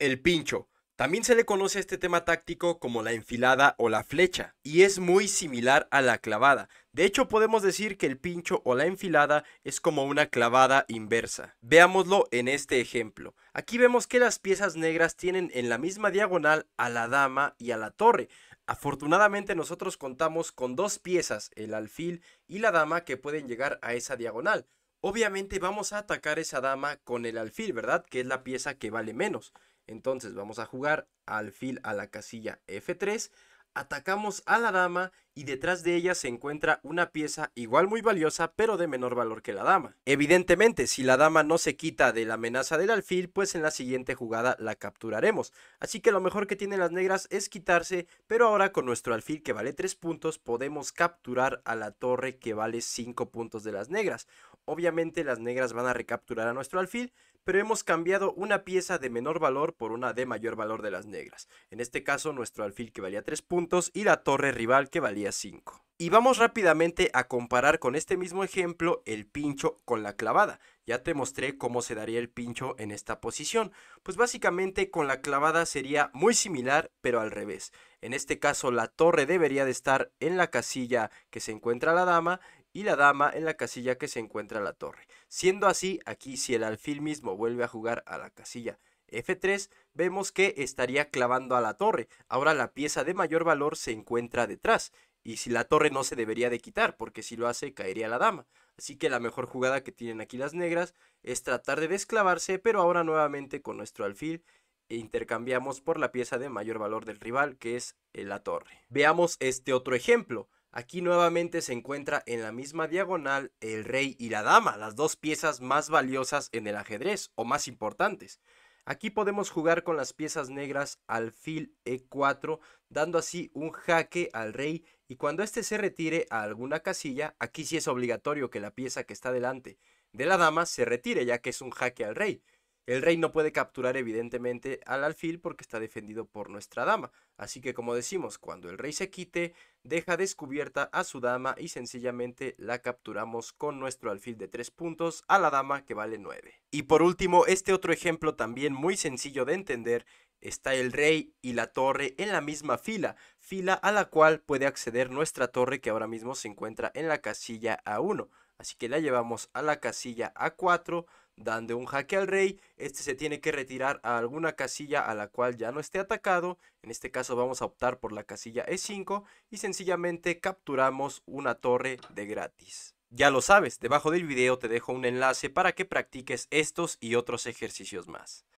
el pincho. También se le conoce a este tema táctico como la enfilada o la flecha, y es muy similar a la clavada. De hecho, podemos decir que el pincho o la enfilada es como una clavada inversa. Veámoslo en este ejemplo. Aquí vemos que las piezas negras tienen en la misma diagonal a la dama y a la torre. Afortunadamente nosotros contamos con dos piezas, el alfil y la dama, que pueden llegar a esa diagonal. Obviamente vamos a atacar esa dama con el alfil, ¿verdad? Que es la pieza que vale menos. Entonces vamos a jugar al fil a la casilla F3, atacamos a la dama y detrás de ella se encuentra una pieza igual muy valiosa pero de menor valor que la dama. Evidentemente, si la dama no se quita de la amenaza del alfil, pues en la siguiente jugada la capturaremos. Así que lo mejor que tienen las negras es quitarse, pero ahora con nuestro alfil que vale 3 puntos podemos capturar a la torre que vale 5 puntos de las negras. Obviamente las negras van a recapturar a nuestro alfil, pero hemos cambiado una pieza de menor valor por una de mayor valor de las negras. En este caso nuestro alfil que valía 3 puntos y la torre rival que valía 5. Y vamos rápidamente a comparar con este mismo ejemplo el pincho con la clavada. Ya te mostré cómo se daría el pincho en esta posición. Pues básicamente con la clavada sería muy similar, pero al revés. En este caso la torre debería de estar en la casilla que se encuentra la dama y la dama en la casilla que se encuentra la torre. Siendo así, aquí si el alfil mismo vuelve a jugar a la casilla F3, vemos que estaría clavando a la torre. Ahora la pieza de mayor valor se encuentra detrás y si la torre no se debería de quitar, porque si lo hace caería la dama. Así que la mejor jugada que tienen aquí las negras es tratar de desclavarse, pero ahora nuevamente con nuestro alfil e intercambiamos por la pieza de mayor valor del rival, que es eh, la torre. Veamos este otro ejemplo. Aquí nuevamente se encuentra en la misma diagonal el rey y la dama, las dos piezas más valiosas en el ajedrez o más importantes. Aquí podemos jugar con las piezas negras alfil e4, dando así un jaque al rey y cuando éste se retire a alguna casilla, aquí sí es obligatorio que la pieza que está delante de la dama se retire ya que es un jaque al rey. El rey no puede capturar evidentemente al alfil porque está defendido por nuestra dama, así que como decimos, cuando el rey se quite, deja descubierta a su dama y sencillamente la capturamos con nuestro alfil de 3 puntos a la dama que vale 9. Y por último, este otro ejemplo también muy sencillo de entender está el rey y la torre en la misma fila, fila a la cual puede acceder nuestra torre que ahora mismo se encuentra en la casilla A1. Así que la llevamos a la casilla A4, dando un jaque al rey. Este se tiene que retirar a alguna casilla a la cual ya no esté atacado. En este caso vamos a optar por la casilla E5 y sencillamente capturamos una torre de gratis. Ya lo sabes, debajo del video te dejo un enlace para que practiques estos y otros ejercicios más.